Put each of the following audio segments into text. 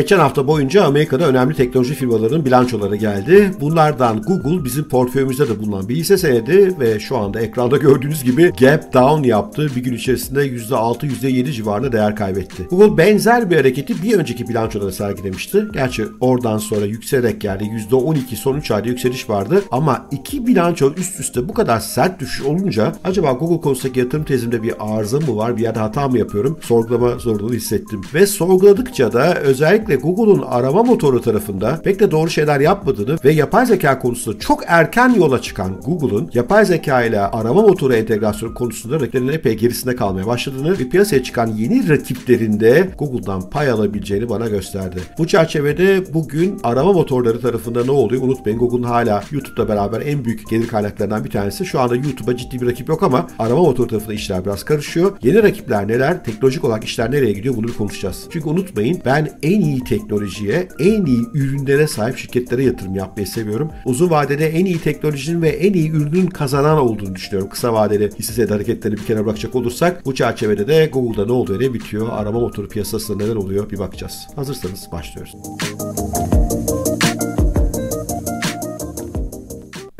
Geçen hafta boyunca Amerika'da önemli teknoloji firmalarının bilançoları geldi. Bunlardan Google bizim portföyümüzde de bulunan bir hisse senedi ve şu anda ekranda gördüğünüz gibi gap down yaptı. Bir gün içerisinde %6-%7 civarında değer kaybetti. Google benzer bir hareketi bir önceki bilançoda da sergilemişti. Gerçi oradan sonra yükselerek geldi. %12 son 3 ayda yükseliş vardı. Ama iki bilanço üst üste bu kadar sert düşüş olunca acaba Google konusundaki yatırım tezimde bir arıza mı var? Bir yerde hata mı yapıyorum? Sorgulama zorluğunu hissettim. Ve sorguladıkça da özellikle özellikle Google'un arama motoru tarafında pek de doğru şeyler yapmadığını ve yapay zeka konusunda çok erken yola çıkan Google'un yapay zeka ile arama motoru entegrasyonu konusunda rakiplerinin epey gerisinde kalmaya başladığını ve piyasaya çıkan yeni rakiplerinde Google'dan pay alabileceğini bana gösterdi. Bu çerçevede bugün arama motorları tarafında ne oluyor? Unutmayın Google'un hala YouTube'la beraber en büyük gelir kaynaklarından bir tanesi. Şu anda YouTube'a ciddi bir rakip yok ama arama motoru tarafında işler biraz karışıyor. Yeni rakipler neler? Teknolojik olarak işler nereye gidiyor? Bunu bir konuşacağız. Çünkü unutmayın ben en iyi iyi teknolojiye, en iyi ürünlere sahip şirketlere yatırım yapmayı seviyorum. Uzun vadede en iyi teknolojinin ve en iyi ürünün kazanan olduğunu düşünüyorum. Kısa vadeli hisse senedi hareketlerini bir kenara bırakacak olursak bu çerçevede de Google'da ne oluyor ne bitiyor, arama motoru piyasasında neler oluyor bir bakacağız. Hazırsanız başlıyoruz. Müzik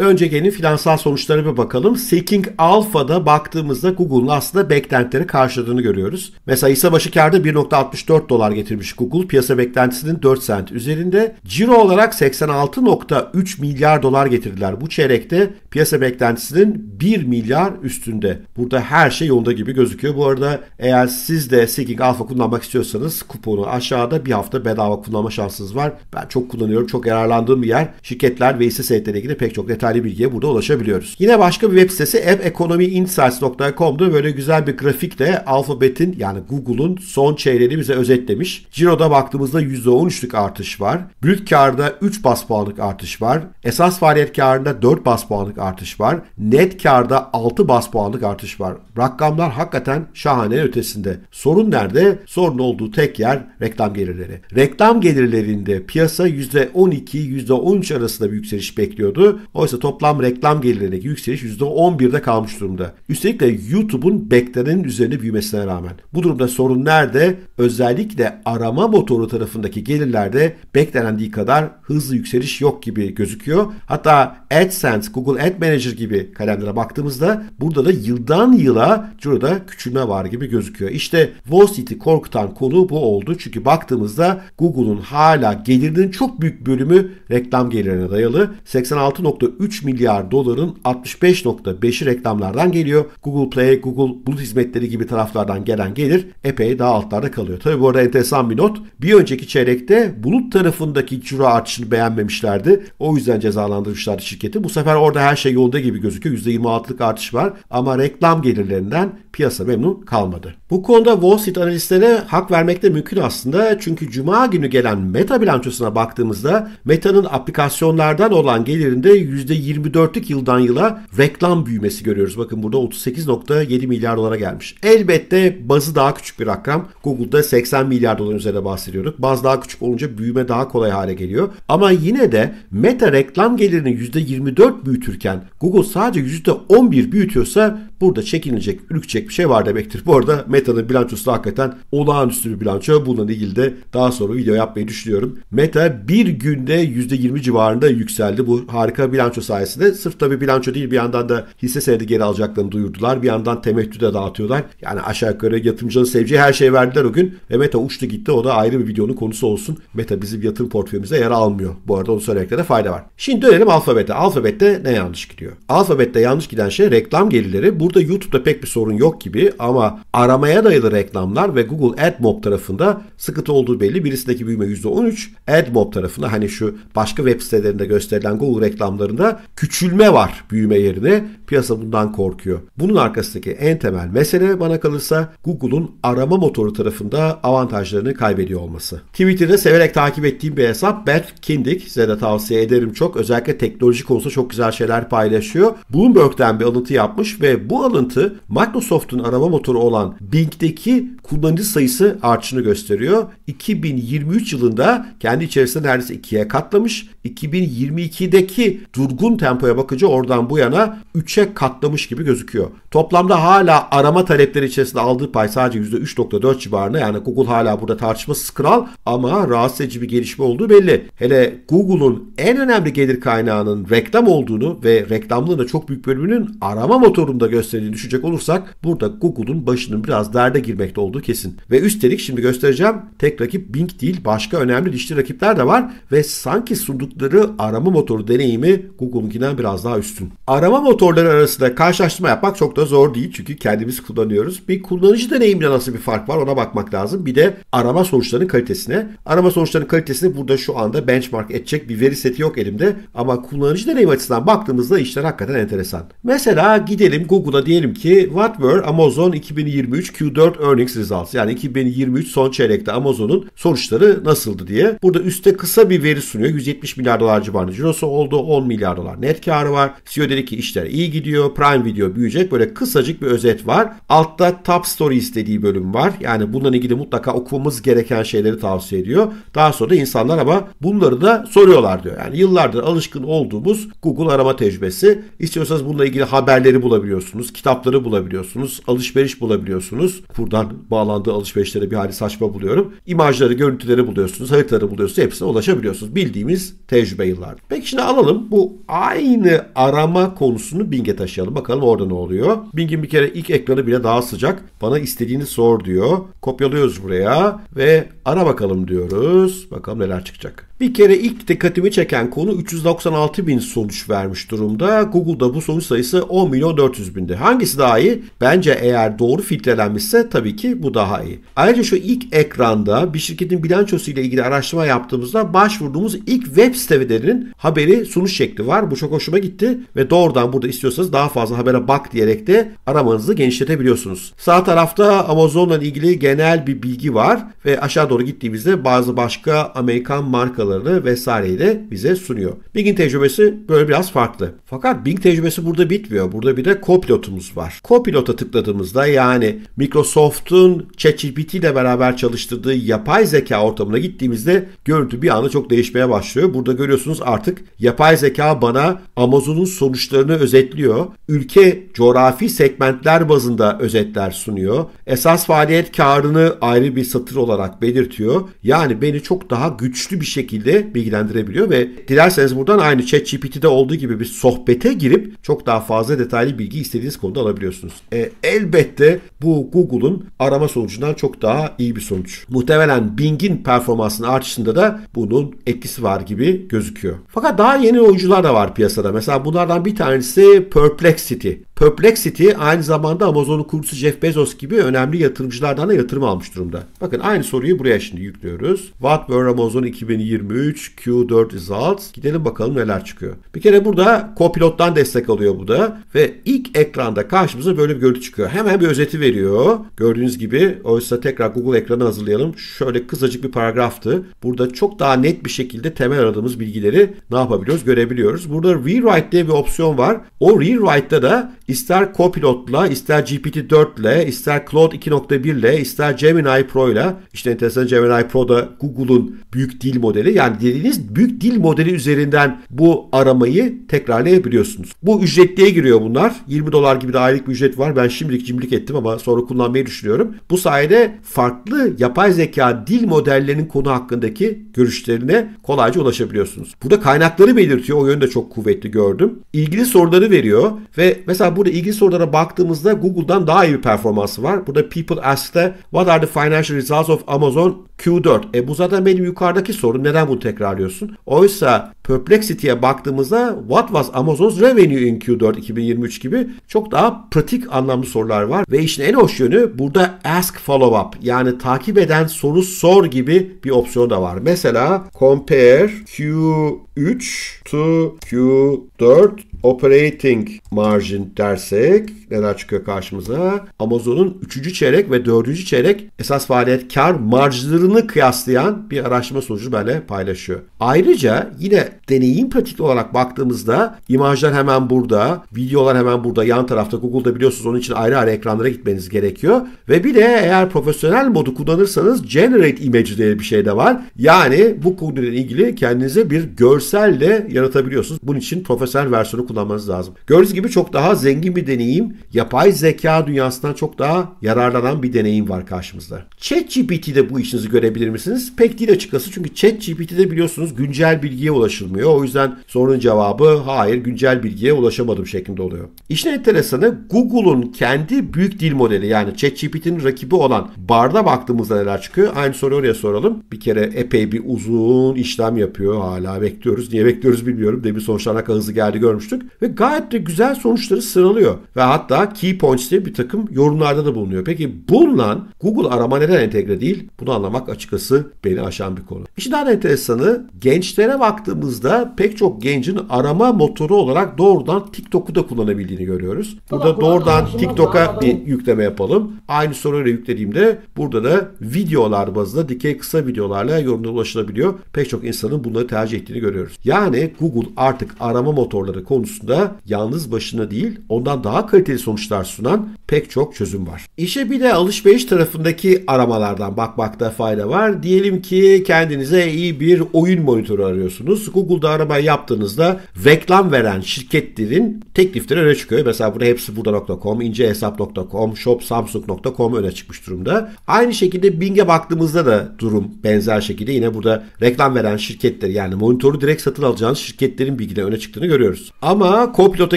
Önce gelin finansal sonuçlara bir bakalım. Seeking Alpha'da baktığımızda Google'un aslında beklentileri karşıladığını görüyoruz. Mesela hisse başı karda 1.64 dolar getirmiş Google. Piyasa beklentisinin 4 sent üzerinde. Ciro olarak 86.3 milyar dolar getirdiler. Bu çeyrekte piyasa beklentisinin 1 milyar üstünde. Burada her şey yolunda gibi gözüküyor. Bu arada eğer siz de Seeking Alpha kullanmak istiyorsanız kuponu aşağıda bir hafta bedava kullanma şansınız var. Ben çok kullanıyorum. Çok yararlandığım bir yer. Şirketler ve hisse senetlerine ilgili pek çok detay detaylı bilgiye burada ulaşabiliyoruz. Yine başka bir web sitesi appeconomyinsights.com'da böyle güzel bir grafikle Alfabet'in yani Google'un son çeyreğini bize özetlemiş. Ciro'da baktığımızda %13'lük artış var. Brüt karda 3 bas puanlık artış var. Esas faaliyet karında 4 bas puanlık artış var. Net karda 6 bas puanlık artış var. Rakamlar hakikaten şahane ötesinde. Sorun nerede? Sorun olduğu tek yer reklam gelirleri. Reklam gelirlerinde piyasa %12-13 arasında bir yükseliş bekliyordu. Oysa toplam reklam gelirindeki yükseliş %11'de kalmış durumda. Üstelik de YouTube'un beklenenin üzerine büyümesine rağmen. Bu durumda sorun nerede? Özellikle arama motoru tarafındaki gelirlerde beklenendiği kadar hızlı yükseliş yok gibi gözüküyor. Hatta AdSense, Google Ad Manager gibi kalemlere baktığımızda burada da yıldan yıla şurada küçülme var gibi gözüküyor. İşte Wall Street'i korkutan konu bu oldu. Çünkü baktığımızda Google'un hala gelirinin çok büyük bölümü reklam gelirine dayalı. 86.3 3 milyar doların 65.5'i reklamlardan geliyor. Google Play, Google Bulut hizmetleri gibi taraflardan gelen gelir epey daha altlarda kalıyor. Tabi bu arada enteresan bir not. Bir önceki çeyrekte bulut tarafındaki ciro artışını beğenmemişlerdi. O yüzden cezalandırmışlardı şirketi. Bu sefer orada her şey yolda gibi gözüküyor. %26'lık artış var ama reklam gelirlerinden piyasa memnun kalmadı. Bu konuda Wall Street analistlere hak vermek de mümkün aslında. Çünkü cuma günü gelen Meta bilançosuna baktığımızda Meta'nın aplikasyonlardan olan gelirinde %24'lük yıldan yıla reklam büyümesi görüyoruz. Bakın burada 38.7 milyar dolara gelmiş. Elbette bazı daha küçük bir rakam. Google'da 80 milyar doların üzerinde bahsediyorduk. Baz daha küçük olunca büyüme daha kolay hale geliyor. Ama yine de Meta reklam gelirini %24 büyütürken Google sadece %11 büyütüyorsa Burada çekinilecek, ürkecek bir şey var demektir. Bu arada Meta'nın bilançosu da hakikaten olağanüstü bir bilanço. Bununla ilgili de daha sonra video yapmayı düşünüyorum. Meta bir günde %20 civarında yükseldi. Bu harika bilanço sayesinde. Sırf tabi bilanço değil bir yandan da hisse senedi geri alacaklarını duyurdular. Bir yandan temettü de dağıtıyorlar. Yani aşağı yukarı yatırımcının seveceği her şeyi verdiler o gün. Ve Meta uçtu gitti. O da ayrı bir videonun konusu olsun. Meta bizim yatırım portföyümüze yer almıyor. Bu arada onu söylemekte de fayda var. Şimdi dönelim alfabete. Alfabette ne yanlış gidiyor? Alfabette yanlış giden şey reklam gelirleri. Bu Burada YouTube'da pek bir sorun yok gibi ama aramaya dayalı reklamlar ve Google AdMob tarafında sıkıntı olduğu belli. Birisindeki büyüme %13, AdMob tarafında hani şu başka web sitelerinde gösterilen Google reklamlarında küçülme var büyüme yerine. Piyasa bundan korkuyor. Bunun arkasındaki en temel mesele bana kalırsa Google'un arama motoru tarafında avantajlarını kaybediyor olması. Twitter'da severek takip ettiğim bir hesap Beth Kindik Size de tavsiye ederim çok. Özellikle teknoloji konusunda çok güzel şeyler paylaşıyor. Bloomberg'den bir alıntı yapmış ve bu alıntı Microsoft'un arama motoru olan Bing'deki kullanıcı sayısı artışını gösteriyor. 2023 yılında kendi içerisinde neredeyse ikiye katlamış. 2022'deki durgun tempoya bakınca oradan bu yana 3'e 3'e katlamış gibi gözüküyor. Toplamda hala arama talepleri içerisinde aldığı pay sadece %3.4 civarında yani Google hala burada tartışması kral ama rahatsız edici bir gelişme olduğu belli. Hele Google'un en önemli gelir kaynağının reklam olduğunu ve reklamlığın da çok büyük bölümünün arama motorunda gösterildiğini düşünecek olursak burada Google'un başının biraz derde girmekte olduğu kesin. Ve üstelik şimdi göstereceğim tek rakip Bing değil başka önemli dişli rakipler de var ve sanki sundukları arama motoru deneyimi Google'unkinden biraz daha üstün. Arama motorları arasında karşılaştırma yapmak çok da zor değil çünkü kendimiz kullanıyoruz. Bir kullanıcı deneyimle nasıl bir fark var ona bakmak lazım. Bir de arama sonuçlarının kalitesine. Arama sonuçlarının kalitesini burada şu anda benchmark edecek bir veri seti yok elimde ama kullanıcı deneyim açısından baktığımızda işler hakikaten enteresan. Mesela gidelim Google'a diyelim ki what were Amazon 2023 Q4 earnings results yani 2023 son çeyrekte Amazon'un sonuçları nasıldı diye. Burada üstte kısa bir veri sunuyor. 170 milyar dolar civarında cirosu oldu. 10 milyar dolar net karı var. CEO dedi ki işler iyi gidiyor gidiyor. Prime Video büyüyecek. Böyle kısacık bir özet var. Altta Top Story istediği bölüm var. Yani bununla ilgili mutlaka okumamız gereken şeyleri tavsiye ediyor. Daha sonra da insanlar ama bunları da soruyorlar diyor. Yani yıllardır alışkın olduğumuz Google arama tecrübesi. İstiyorsanız bununla ilgili haberleri bulabiliyorsunuz. Kitapları bulabiliyorsunuz. Alışveriş bulabiliyorsunuz. Buradan bağlandığı alışverişlere bir hali saçma buluyorum. İmajları, görüntüleri buluyorsunuz. Haritaları buluyorsunuz. Hepsine ulaşabiliyorsunuz. Bildiğimiz tecrübe yıllardır. Peki şimdi alalım bu aynı arama konusunu Bing Bing'e taşıyalım. Bakalım orada ne oluyor. Bing'in bir kere ilk ekranı bile daha sıcak. Bana istediğini sor diyor. Kopyalıyoruz buraya ve ara bakalım diyoruz. Bakalım neler çıkacak. Bir kere ilk dikkatimi çeken konu 396 bin sonuç vermiş durumda. Google'da bu sonuç sayısı 10 milyon 400 binde. Hangisi daha iyi? Bence eğer doğru filtrelenmişse tabii ki bu daha iyi. Ayrıca şu ilk ekranda bir şirketin bilançosu ile ilgili araştırma yaptığımızda başvurduğumuz ilk web sitelerinin haberi sunuş şekli var. Bu çok hoşuma gitti ve doğrudan burada istiyorsanız istiyorsanız daha fazla habere bak diyerek de aramanızı genişletebiliyorsunuz. Sağ tarafta Amazon'la ilgili genel bir bilgi var ve aşağı doğru gittiğimizde bazı başka Amerikan markalarını vesaireyi de bize sunuyor. Bing'in tecrübesi böyle biraz farklı. Fakat Bing tecrübesi burada bitmiyor. Burada bir de Copilot'umuz var. Copilot'a tıkladığımızda yani Microsoft'un ChatGPT ile beraber çalıştırdığı yapay zeka ortamına gittiğimizde görüntü bir anda çok değişmeye başlıyor. Burada görüyorsunuz artık yapay zeka bana Amazon'un sonuçlarını özetliyor özetliyor. Ülke coğrafi segmentler bazında özetler sunuyor. Esas faaliyet karını ayrı bir satır olarak belirtiyor. Yani beni çok daha güçlü bir şekilde bilgilendirebiliyor ve dilerseniz buradan aynı ChatGPT'de olduğu gibi bir sohbete girip çok daha fazla detaylı bilgi istediğiniz konuda alabiliyorsunuz. E, elbette bu Google'un arama sonucundan çok daha iyi bir sonuç. Muhtemelen Bing'in performansının artışında da bunun etkisi var gibi gözüküyor. Fakat daha yeni oyuncular da var piyasada. Mesela bunlardan bir tanesi Perplexity. Perplexity aynı zamanda Amazon'un kurucusu Jeff Bezos gibi önemli yatırımcılardan da yatırım almış durumda. Bakın aynı soruyu buraya şimdi yüklüyoruz. What were Amazon 2023 Q4 results? Gidelim bakalım neler çıkıyor. Bir kere burada Copilot'tan destek alıyor bu da ve ilk ekranda karşımıza böyle bir görüntü çıkıyor. Hemen bir özeti veriyor. Gördüğünüz gibi oysa tekrar Google ekranı hazırlayalım. Şöyle kısacık bir paragraftı. Burada çok daha net bir şekilde temel aradığımız bilgileri ne yapabiliyoruz görebiliyoruz. Burada rewrite diye bir opsiyon var. O bu rewrite'da da ister Copilot'la, ister GPT-4'le, ister Claude 2.1'le, ister Gemini Pro'yla, işte enteresan Gemini Pro'da Google'un büyük dil modeli yani dediğiniz büyük dil modeli üzerinden bu aramayı tekrarlayabiliyorsunuz. Bu ücretliye giriyor bunlar. 20 dolar gibi de aylık bir ücret var. Ben şimdilik cimrilik ettim ama sonra kullanmayı düşünüyorum. Bu sayede farklı yapay zeka dil modellerinin konu hakkındaki görüşlerine kolayca ulaşabiliyorsunuz. Burada kaynakları belirtiyor. O yönde çok kuvvetli gördüm. İlgili soruları veriyor veriyor. Ve mesela burada ilgili sorulara baktığımızda Google'dan daha iyi bir performansı var. Burada People Ask'ta What are the financial results of Amazon Q4? E bu zaten benim yukarıdaki sorum. Neden bunu tekrarlıyorsun? Oysa Perplexity'ye baktığımızda what was Amazon's revenue in Q4 2023 gibi çok daha pratik anlamlı sorular var. Ve işin en hoş yönü burada ask follow up yani takip eden soru sor gibi bir opsiyon da var. Mesela compare Q3 to Q4 operating margin dersek neler çıkıyor karşımıza? Amazon'un 3. çeyrek ve 4. çeyrek esas faaliyet kar marjlarını kıyaslayan bir araştırma sonucu böyle paylaşıyor. Ayrıca yine deneyim pratik olarak baktığımızda imajlar hemen burada, videolar hemen burada, yan tarafta Google'da biliyorsunuz onun için ayrı ayrı ekranlara gitmeniz gerekiyor. Ve bir de eğer profesyonel modu kullanırsanız Generate Image diye bir şey de var. Yani bu konuyla ilgili kendinize bir görsel de yaratabiliyorsunuz. Bunun için profesyonel versiyonu kullanmanız lazım. Gördüğünüz gibi çok daha zengin bir deneyim yapay zeka dünyasından çok daha yararlanan bir deneyim var karşımızda. ChatGPT'de bu işinizi görebilir misiniz? Pek değil açıkçası çünkü ChatGPT'de biliyorsunuz güncel bilgiye ulaşılmıyor. O yüzden sorunun cevabı hayır güncel bilgiye ulaşamadım şeklinde oluyor. İşin enteresanı Google'un kendi büyük dil modeli yani ChatGPT'nin rakibi olan Bard'a baktığımızda neler çıkıyor? Aynı soruyu oraya soralım. Bir kere epey bir uzun işlem yapıyor hala bekliyoruz. Niye bekliyoruz bilmiyorum. Demin sonuçlarına hızlı geldi görmüştük. Ve gayet de güzel sonuçları sıralıyor. Ve hatta Hatta key points diye bir takım yorumlarda da bulunuyor. Peki bununla Google arama neden entegre değil? Bunu anlamak açıkçası beni aşan bir konu. İşin daha enteresanı gençlere baktığımızda pek çok gencin arama motoru olarak doğrudan TikTok'u da kullanabildiğini görüyoruz. Burada doğrudan TikTok'a bir yükleme yapalım. Aynı soruyla yüklediğimde burada da videolar bazında dikey kısa videolarla yorumlara ulaşılabiliyor. Pek çok insanın bunları tercih ettiğini görüyoruz. Yani Google artık arama motorları konusunda yalnız başına değil ondan daha kaliteli sonuçlar sunan pek çok çözüm var. İşe bir de alışveriş tarafındaki aramalardan bakmakta fayda var. Diyelim ki kendinize iyi bir oyun monitörü arıyorsunuz. Google'da arama yaptığınızda reklam veren şirketlerin teklifleri öne çıkıyor. Mesela burada hepsi burada.com, incehesap.com, shopsamsung.com öne çıkmış durumda. Aynı şekilde Bing'e baktığımızda da durum benzer şekilde yine burada reklam veren şirketler yani monitörü direkt satın alacağınız şirketlerin bilgileri öne çıktığını görüyoruz. Ama Copilot'a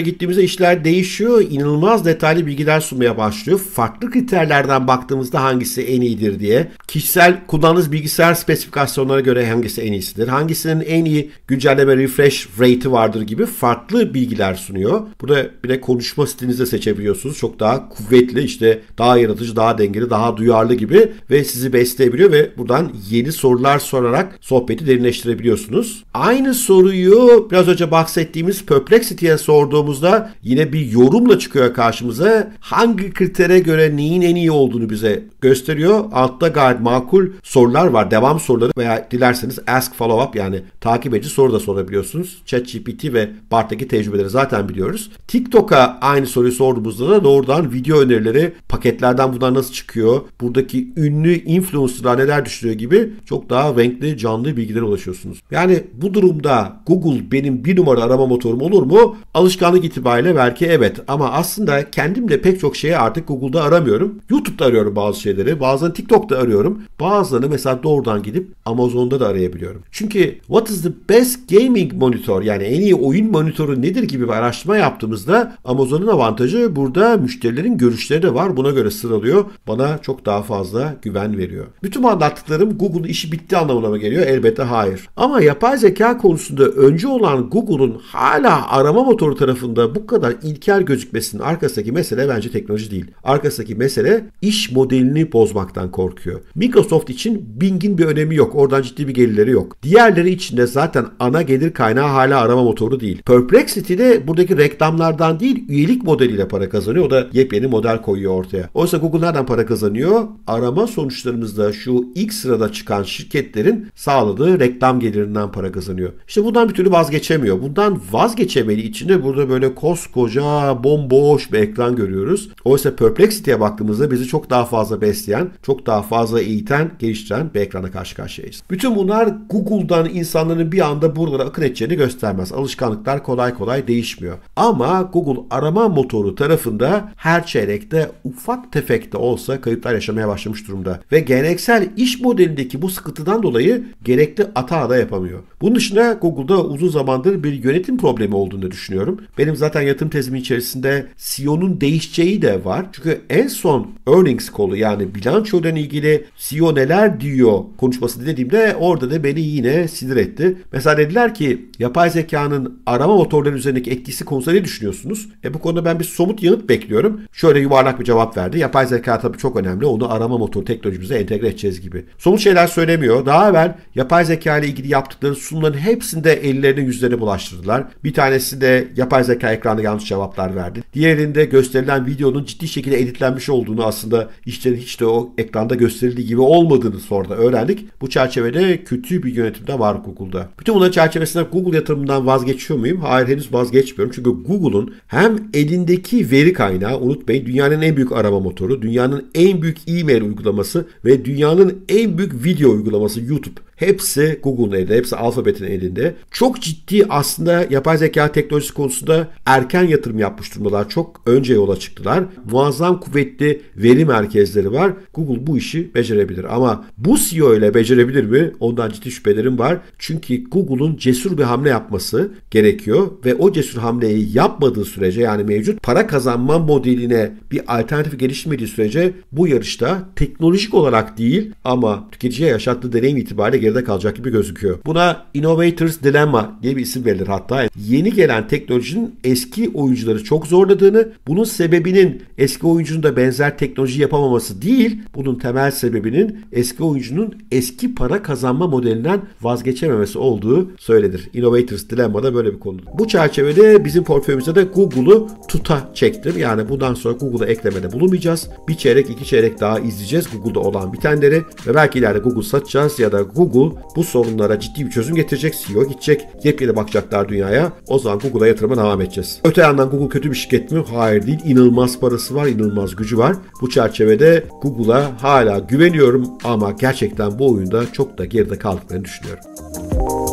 gittiğimizde işler değişiyor. İnanılmaz inanılmaz detaylı bilgiler sunmaya başlıyor. Farklı kriterlerden baktığımızda hangisi en iyidir diye. Kişisel kullandığınız bilgisayar spesifikasyonlarına göre hangisi en iyisidir. Hangisinin en iyi güncelleme refresh rate'i vardır gibi farklı bilgiler sunuyor. Burada bile konuşma stilinizi de seçebiliyorsunuz. Çok daha kuvvetli işte daha yaratıcı, daha dengeli, daha duyarlı gibi ve sizi besleyebiliyor ve buradan yeni sorular sorarak sohbeti derinleştirebiliyorsunuz. Aynı soruyu biraz önce bahsettiğimiz Perplexity'ye sorduğumuzda yine bir yorumla çıkıyor karşımıza. Hangi kritere göre neyin en iyi olduğunu bize gösteriyor. Altta gayet makul sorular var. Devam soruları veya dilerseniz ask follow up yani takip edici soru da sorabiliyorsunuz. ChatGPT ve BART'taki tecrübeleri zaten biliyoruz. TikTok'a aynı soruyu sorduğumuzda da doğrudan video önerileri paketlerden bunlar nasıl çıkıyor? Buradaki ünlü influencerlar neler düşünüyor gibi çok daha renkli canlı bilgilere ulaşıyorsunuz. Yani bu durumda Google benim bir numara arama motorum olur mu? Alışkanlık itibariyle belki evet ama aslında aslında kendim de pek çok şeyi artık Google'da aramıyorum. YouTube'da arıyorum bazı şeyleri. Bazen TikTok'ta arıyorum. Bazılarını mesela doğrudan gidip Amazon'da da arayabiliyorum. Çünkü what is the best gaming monitor yani en iyi oyun monitörü nedir gibi bir araştırma yaptığımızda Amazon'un avantajı burada müşterilerin görüşleri de var. Buna göre sıralıyor. Bana çok daha fazla güven veriyor. Bütün anlattıklarım Google'un işi bitti anlamına mı geliyor? Elbette hayır. Ama yapay zeka konusunda öncü olan Google'un hala arama motoru tarafında bu kadar ilkel gözükmesinin Arkasındaki mesele bence teknoloji değil. Arkasındaki mesele iş modelini bozmaktan korkuyor. Microsoft için Bing'in bir önemi yok. Oradan ciddi bir gelirleri yok. Diğerleri için de zaten ana gelir kaynağı hala arama motoru değil. Perplexity de buradaki reklamlardan değil üyelik modeliyle para kazanıyor. O da yepyeni model koyuyor ortaya. Oysa Google nereden para kazanıyor? Arama sonuçlarımızda şu ilk sırada çıkan şirketlerin sağladığı reklam gelirinden para kazanıyor. İşte bundan bir türlü vazgeçemiyor. Bundan vazgeçemeli içinde burada böyle koskoca bomboş boş bir ekran görüyoruz. Oysa Perplexity'ye baktığımızda bizi çok daha fazla besleyen, çok daha fazla eğiten, geliştiren bir ekrana karşı karşıyayız. Bütün bunlar Google'dan insanların bir anda buralara akın edeceğini göstermez. Alışkanlıklar kolay kolay değişmiyor. Ama Google arama motoru tarafında her çeyrekte ufak tefek de olsa kayıplar yaşamaya başlamış durumda. Ve geleneksel iş modelindeki bu sıkıntıdan dolayı gerekli atağı da yapamıyor. Bunun dışında Google'da uzun zamandır bir yönetim problemi olduğunu düşünüyorum. Benim zaten yatırım tezimi içerisinde CEO'nun değişeceği de var. Çünkü en son earnings kolu yani bilançodan ilgili CEO neler diyor konuşması dediğimde orada da beni yine sinir etti. Mesela dediler ki yapay zekanın arama motorları üzerindeki etkisi konusunda ne düşünüyorsunuz? E bu konuda ben bir somut yanıt bekliyorum. Şöyle yuvarlak bir cevap verdi. Yapay zeka tabii çok önemli. Onu arama motor teknolojimize entegre edeceğiz gibi. Somut şeyler söylemiyor. Daha evvel yapay zeka ile ilgili yaptıkları sunumların hepsinde ellerini yüzlerini bulaştırdılar. Bir tanesi de yapay zeka ekranda yanlış cevaplar verdi. Diğeri halinde gösterilen videonun ciddi şekilde editlenmiş olduğunu aslında işte hiç de o ekranda gösterildiği gibi olmadığını sonra öğrendik. Bu çerçevede kötü bir yönetim de var Google'da. Bütün bunların çerçevesinde Google yatırımından vazgeçiyor muyum? Hayır henüz vazgeçmiyorum. Çünkü Google'un hem elindeki veri kaynağı unutmayın dünyanın en büyük arama motoru, dünyanın en büyük e-mail uygulaması ve dünyanın en büyük video uygulaması YouTube. Hepsi Google'un elinde, hepsi Alphabet'in elinde. Çok ciddi aslında yapay zeka teknolojisi konusunda erken yatırım yapmış durumdalar. Çok önce yola çıktılar. Muazzam kuvvetli veri merkezleri var. Google bu işi becerebilir. Ama bu CEO ile becerebilir mi? Ondan ciddi şüphelerim var. Çünkü Google'un cesur bir hamle yapması gerekiyor ve o cesur hamleyi yapmadığı sürece yani mevcut para kazanma modeline bir alternatif gelişmediği sürece bu yarışta teknolojik olarak değil ama tüketiciye yaşattığı deneyim itibariyle geride kalacak gibi gözüküyor. Buna Innovators Dilemma diye bir isim verilir hatta. Yeni gelen teknolojinin eski oyuncuları çok zorladığını, bunun sebebinin eski oyuncunun da benzer teknoloji yapamaması değil, bunun temel sebebinin eski oyuncunun eski para kazanma modelinden vazgeçememesi olduğu söylenir. Innovators Dilemma da böyle bir konu. Bu çerçevede bizim portföyümüzde de Google'u tuta çektim. Yani bundan sonra Google'a eklemede bulunmayacağız. Bir çeyrek, iki çeyrek daha izleyeceğiz Google'da olan bitenleri ve belki ileride Google satacağız ya da Google Google bu sorunlara ciddi bir çözüm getirecek. CEO gidecek. Yepyeni bakacaklar dünyaya. O zaman Google'a yatırıma devam edeceğiz. Öte yandan Google kötü bir şirket mi? Hayır değil. İnanılmaz parası var, inanılmaz gücü var. Bu çerçevede Google'a hala güveniyorum ama gerçekten bu oyunda çok da geride kaldıklarını düşünüyorum.